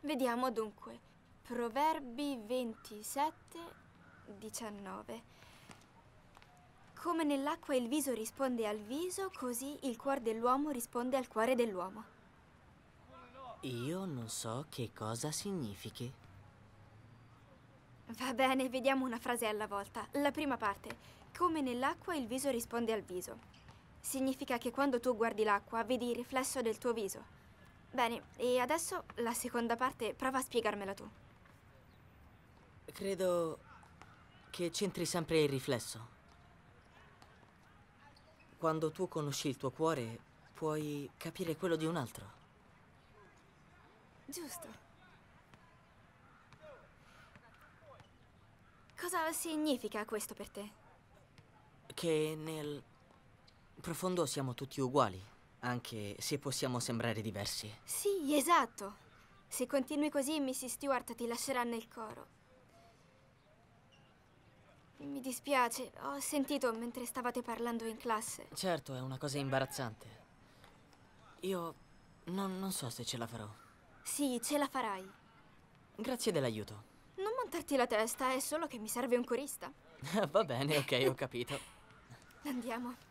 Vediamo dunque. Proverbi 27, 19. Come nell'acqua il viso risponde al viso, così il cuore dell'uomo risponde al cuore dell'uomo. Io non so che cosa significhi. Va bene, vediamo una frase alla volta. La prima parte. Come nell'acqua il viso risponde al viso. Significa che quando tu guardi l'acqua, vedi il riflesso del tuo viso. Bene, e adesso la seconda parte prova a spiegarmela tu. Credo che c'entri sempre il riflesso. Quando tu conosci il tuo cuore, puoi capire quello di un altro. Giusto. Cosa significa questo per te? Che nel profondo siamo tutti uguali. Anche se possiamo sembrare diversi. Sì, esatto. Se continui così, Missy Stewart ti lascerà nel coro. Mi dispiace, ho sentito mentre stavate parlando in classe. Certo, è una cosa imbarazzante. Io non, non so se ce la farò. Sì, ce la farai. Grazie dell'aiuto. Non montarti la testa, è solo che mi serve un corista. Va bene, ok, ho capito. Andiamo.